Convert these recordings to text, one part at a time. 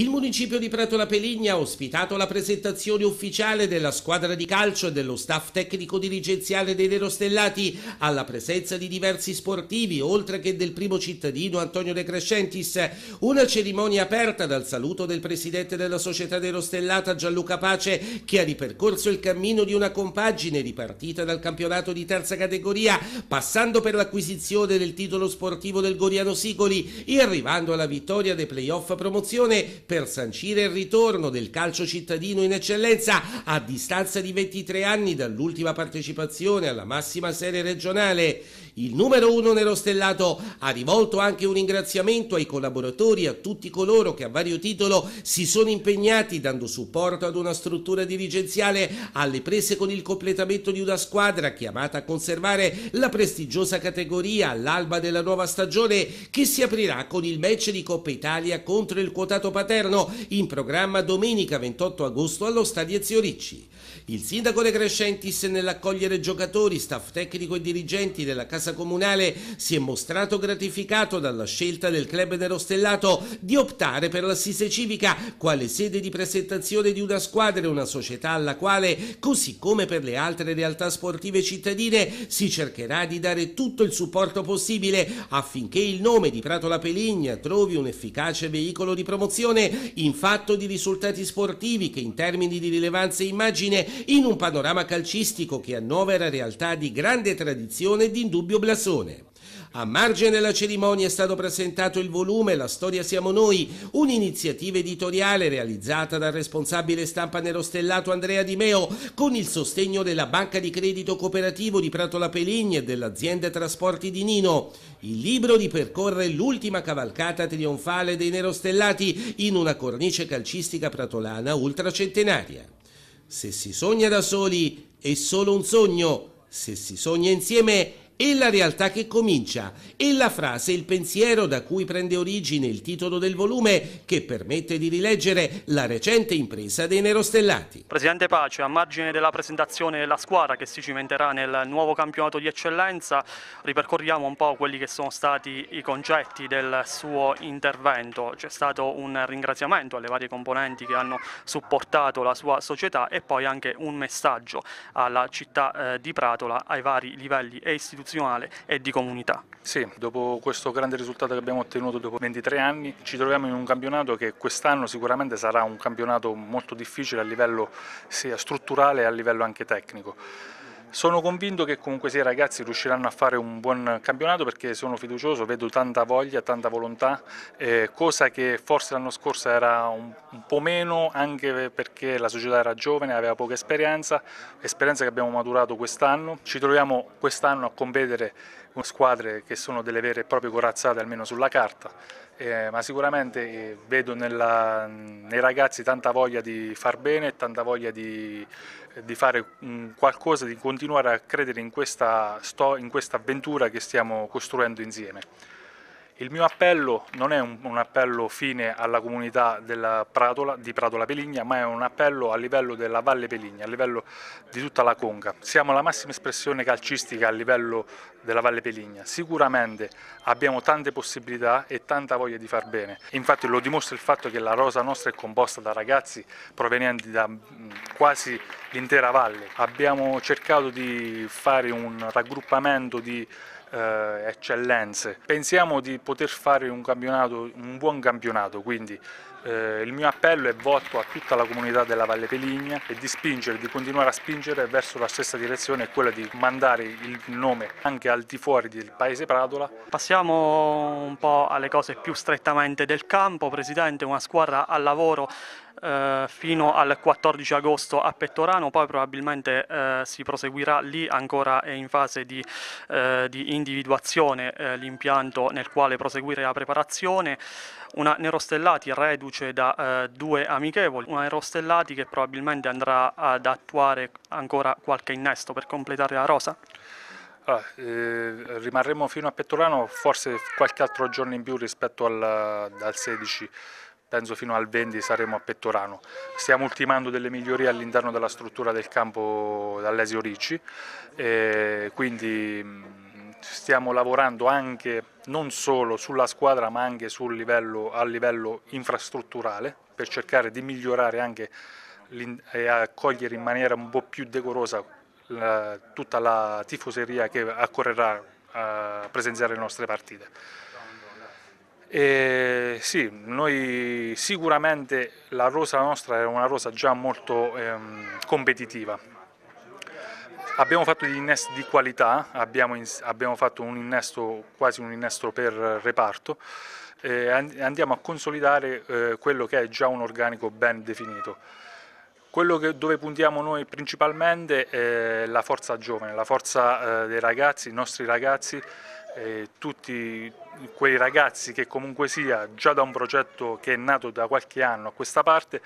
Il municipio di Prato La Peligna ha ospitato la presentazione ufficiale della squadra di calcio e dello staff tecnico dirigenziale dei Nerostellati alla presenza di diversi sportivi, oltre che del primo cittadino Antonio De Crescentis. Una cerimonia aperta dal saluto del presidente della società Nerostellata Gianluca Pace, che ha ripercorso il cammino di una compagine ripartita dal campionato di terza categoria, passando per l'acquisizione del titolo sportivo del Goriano Sicoli e arrivando alla vittoria dei playoff promozione per sancire il ritorno del calcio cittadino in eccellenza a distanza di 23 anni dall'ultima partecipazione alla massima serie regionale. Il numero uno nello Stellato ha rivolto anche un ringraziamento ai collaboratori e a tutti coloro che a vario titolo si sono impegnati dando supporto ad una struttura dirigenziale alle prese con il completamento di una squadra chiamata a conservare la prestigiosa categoria all'alba della nuova stagione che si aprirà con il match di Coppa Italia contro il quotato paterno in programma domenica 28 agosto allo Stadiezio Ricci. Il sindaco De Crescentis nell'accogliere giocatori, staff tecnico e dirigenti della Casa Casa Comunale si è mostrato gratificato dalla scelta del Club dello Stellato di optare per l'assise civica quale sede di presentazione di una squadra e una società alla quale, così come per le altre realtà sportive cittadine, si cercherà di dare tutto il supporto possibile affinché il nome di Prato La Peligna trovi un efficace veicolo di promozione in fatto di risultati sportivi che in termini di rilevanza e immagine in un panorama calcistico che annovera realtà di grande tradizione e di indubbio dubbio blasone. A margine della cerimonia è stato presentato il volume La storia siamo noi, un'iniziativa editoriale realizzata dal responsabile stampa nerostellato Andrea Di Meo con il sostegno della Banca di Credito Cooperativo di Prato La Peligna e dell'azienda Trasporti di Nino. Il libro ripercorre l'ultima cavalcata trionfale dei nerostellati in una cornice calcistica pratolana ultracentenaria. Se si sogna da soli è solo un sogno, se si sogna insieme è e la realtà che comincia, e la frase, il pensiero da cui prende origine il titolo del volume che permette di rileggere la recente impresa dei Nerostellati. Presidente Pace, a margine della presentazione della squadra che si cimenterà nel nuovo campionato di eccellenza, ripercorriamo un po' quelli che sono stati i concetti del suo intervento. C'è stato un ringraziamento alle varie componenti che hanno supportato la sua società e poi anche un messaggio alla città eh, di Pratola ai vari livelli e istituzioni nazionale e di comunità. Sì, dopo questo grande risultato che abbiamo ottenuto dopo 23 anni ci troviamo in un campionato che quest'anno sicuramente sarà un campionato molto difficile a livello sia strutturale e a livello anche tecnico. Sono convinto che comunque sia i ragazzi riusciranno a fare un buon campionato perché sono fiducioso, vedo tanta voglia, tanta volontà, eh, cosa che forse l'anno scorso era un, un, po' meno anche perché la società era giovane, aveva poca esperienza, esperienza che abbiamo maturato quest'anno. Ci troviamo quest'anno a competere squadre che sono delle vere e proprie corazzate almeno sulla carta, eh, ma sicuramente eh, vedo nella, nei ragazzi tanta voglia di far bene, tanta voglia di, di fare mm, qualcosa, di continuare a credere in questa, in questa avventura che stiamo costruendo insieme. Il mio appello non è un, un appello fine alla comunità Pratola, di Pratola Peligna, ma è un appello a livello della Valle Peligna, a livello di tutta la Conca. Siamo la massima espressione calcistica a livello della Valle Peligna. Sicuramente abbiamo tante possibilità e tanta voglia di far bene. Infatti lo dimostra il fatto che la rosa nostra è composta da ragazzi provenienti da mm, quasi l'intera valle. Abbiamo cercato di fare un raggruppamento di eh, eccellenze. Pensiamo di poter fare un, campionato, un buon campionato, quindi eh, il mio appello è volto a tutta la comunità della Valle Peligna e di spingere, di continuare a spingere verso la stessa direzione, quella di mandare il nome anche al di fuori del paese Pratola. Passiamo un po' alle cose più strettamente del campo, Presidente, una squadra al lavoro eh, fino al 14 agosto a Pettorano, poi probabilmente eh, si proseguirà lì, ancora è in fase di, eh, di individuazione eh, l'impianto nel quale proseguire la preparazione. Una Nerostellati reduce da eh, due amichevoli, una Nerostellati che probabilmente andrà ad attuare ancora qualche innesto per completare la rosa. Allora, eh, rimarremo fino a Pettorano, forse qualche altro giorno in più rispetto al, al 16 penso fino al 20 saremo a Pettorano. Stiamo ultimando delle migliorie all'interno della struttura del campo d'Allesio Ricci, quindi stiamo lavorando anche non solo sulla squadra ma anche livello, a livello infrastrutturale per cercare di migliorare anche e accogliere in maniera un po' più decorosa la, tutta la tifoseria che accorrerà a presenziare le nostre partite. E sì, noi sicuramente la rosa nostra è una rosa già molto ehm, competitiva. Abbiamo fatto degli innesti di qualità, abbiamo, in, abbiamo fatto un innesto, quasi un innesto per reparto, eh, andiamo a consolidare eh, quello che è già un organico ben definito. Quello che, dove puntiamo noi principalmente è la forza giovane, la forza eh, dei ragazzi, i nostri ragazzi eh, tutti quei ragazzi che comunque sia già da un progetto che è nato da qualche anno a questa parte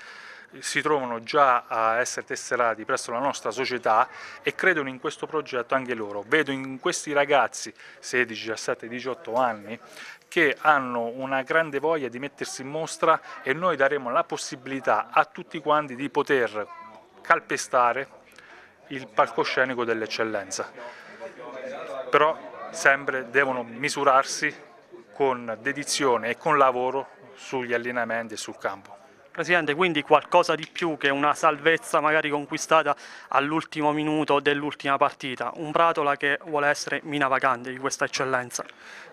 si trovano già a essere tesserati presso la nostra società e credono in questo progetto anche loro. Vedo in questi ragazzi, 16, 17, 18 anni, che hanno una grande voglia di mettersi in mostra e noi daremo la possibilità a tutti quanti di poter calpestare il palcoscenico dell'eccellenza. Però sempre devono misurarsi con dedizione e con lavoro sugli allenamenti e sul campo. Presidente, quindi qualcosa di più che una salvezza magari conquistata all'ultimo minuto dell'ultima partita, un Pratola che vuole essere mina vacante di questa eccellenza.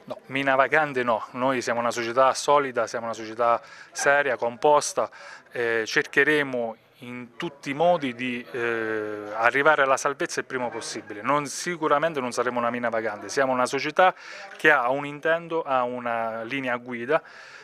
No, mina vacante no, noi siamo una società solida, siamo una società seria, composta, eh, cercheremo in tutti i modi di eh, arrivare alla salvezza il prima possibile. Non, sicuramente non saremo una mina vagante, siamo una società che ha un intento, ha una linea guida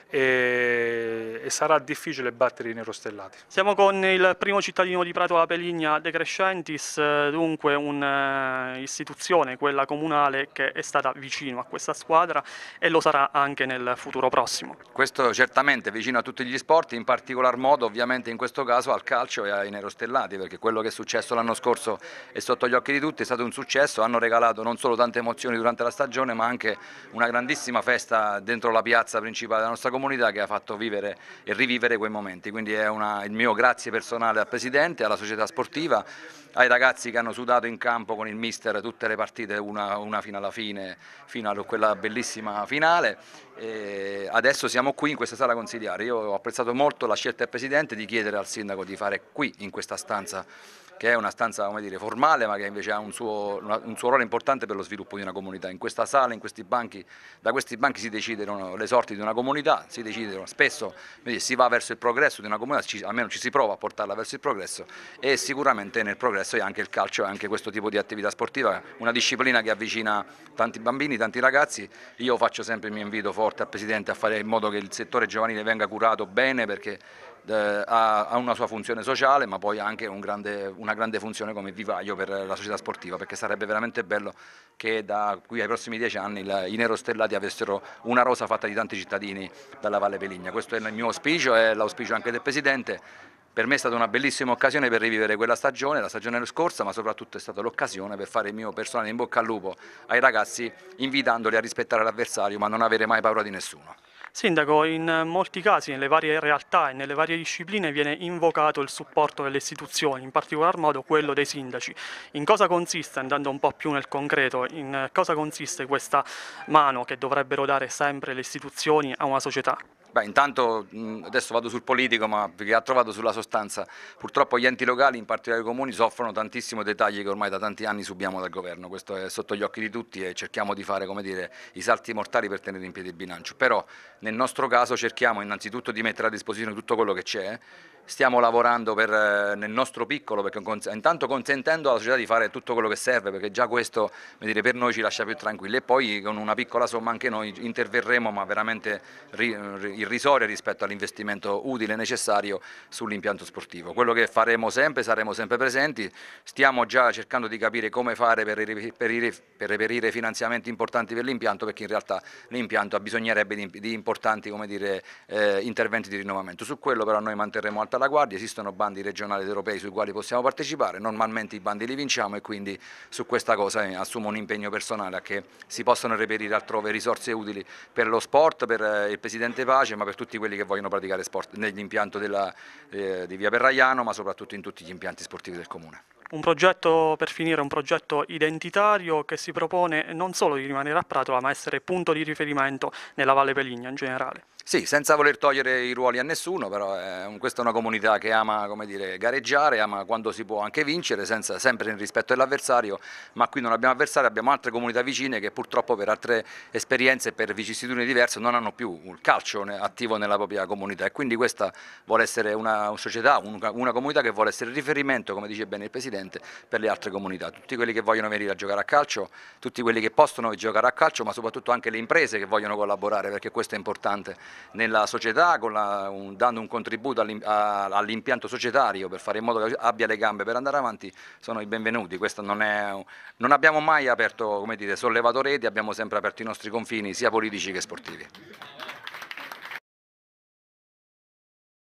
e, e sarà difficile battere i nerostellati. Siamo con il primo cittadino di Prato alla Peligna, De Crescentis, dunque un'istituzione, quella comunale, che è stata vicino a questa squadra e lo sarà anche nel futuro prossimo. Questo certamente vicino a tutti gli sport, in particolar modo ovviamente in questo caso al calcio e ai nerostellati, perché quello che è successo l'anno scorso è sotto gli occhi di tutti, è stato un successo, hanno regalato non solo tante emozioni durante la stagione, ma anche una grandissima festa dentro la piazza principale della nostra comunità comunità che ha fatto vivere e rivivere quei momenti, quindi è una, il mio grazie personale al Presidente, alla società sportiva, ai ragazzi che hanno sudato in campo con il mister tutte le partite, una, una fino alla fine, fino a quella bellissima finale. E adesso siamo qui in questa sala consigliare, io ho apprezzato molto la scelta del Presidente di chiedere al Sindaco di fare qui in questa stanza che è una stanza dire, formale ma che invece ha un suo, un suo, ruolo importante per lo sviluppo di una comunità. In questa sala, in questi banchi, da questi banchi si decidono le sorti di una comunità, si decidono spesso, si va verso il progresso di una comunità, ci, almeno ci si prova a portarla verso il progresso e sicuramente nel progresso è anche il calcio è anche questo tipo di attività sportiva, una disciplina che avvicina tanti bambini, tanti ragazzi. Io faccio sempre il mio invito forte al Presidente a fare in modo che il settore giovanile venga curato bene perché eh, ha, una sua funzione sociale ma poi anche un grande, una grande funzione come vivaio per la società sportiva perché sarebbe veramente bello che da qui ai prossimi dieci anni il, i nerostellati avessero una rosa fatta di tanti cittadini dalla Valle Peligna. Questo è il mio auspicio e l'auspicio anche del Presidente per me è stata una bellissima occasione per rivivere quella stagione, la stagione scorsa, ma soprattutto è stata l'occasione per fare il mio personale in bocca al lupo ai ragazzi, invitandoli a rispettare l'avversario, ma non avere mai paura di nessuno. Sindaco, in eh, molti casi nelle varie realtà e nelle varie discipline viene invocato il supporto delle istituzioni, in particolar modo quello dei sindaci. In cosa consiste, andando un po' più nel concreto, in eh, cosa consiste questa mano che dovrebbero dare sempre le istituzioni a una società? Beh, intanto adesso vado sul politico, ma perché ha trovato sulla sostanza. Purtroppo gli enti locali, in particolare i comuni, soffrono tantissimo dei tagli che ormai da tanti anni subiamo dal governo. Questo è sotto gli occhi di tutti e cerchiamo di fare dire, i salti mortali per tenere in piedi il bilancio. Però nel nostro caso cerchiamo innanzitutto di mettere a disposizione tutto quello che c'è stiamo lavorando per, eh, nel nostro piccolo, perché, intanto consentendo alla società di fare tutto quello che serve, perché già questo dire, per noi ci lascia più tranquilli e poi con una piccola somma anche noi interverremo, ma veramente irrisoria rispetto all'investimento utile e necessario sull'impianto sportivo. Quello che faremo sempre, saremo sempre presenti, stiamo già cercando di capire come fare per reperire, finanziamenti importanti per l'impianto, perché in realtà l'impianto bisognerebbe di, importanti dire, eh, interventi di rinnovamento. Su quello però noi manterremo alta alla Guardia, esistono bandi regionali ed europei sui quali possiamo partecipare, normalmente i bandi li vinciamo e quindi su questa cosa eh, assumo un impegno personale a che si possano reperire altrove risorse utili per lo sport, per eh, il Presidente Pace, ma per tutti quelli che vogliono praticare sport nell'impianto eh, di Via Perraiano, ma soprattutto in tutti gli impianti sportivi del Comune. Un progetto, per finire, un progetto identitario che si propone non solo di rimanere a Pratola, ma essere punto di riferimento nella Valle Peligna in generale. Sì, senza voler togliere i ruoli a nessuno, però eh, questa è una comunità che ama dire, gareggiare, ama quando si può anche vincere, senza, sempre nel rispetto dell'avversario, ma qui non abbiamo avversari, abbiamo altre comunità vicine che purtroppo per altre esperienze e per vicissitudini diverse non hanno più il calcio attivo nella propria comunità e quindi questa vuole essere una società, una comunità che vuole essere riferimento, come dice bene il Presidente, evidente per le altre comunità, tutti quelli che vogliono venire a giocare a calcio, tutti quelli che possono giocare a calcio, ma soprattutto anche le imprese che vogliono collaborare, perché questo è importante nella società, la, un, dando un contributo all'impianto societario per fare in modo che abbia le gambe per andare avanti, sono i benvenuti. Non, è, non, abbiamo mai aperto, come dire, sollevato reti, abbiamo sempre aperto i nostri confini, sia politici che sportivi.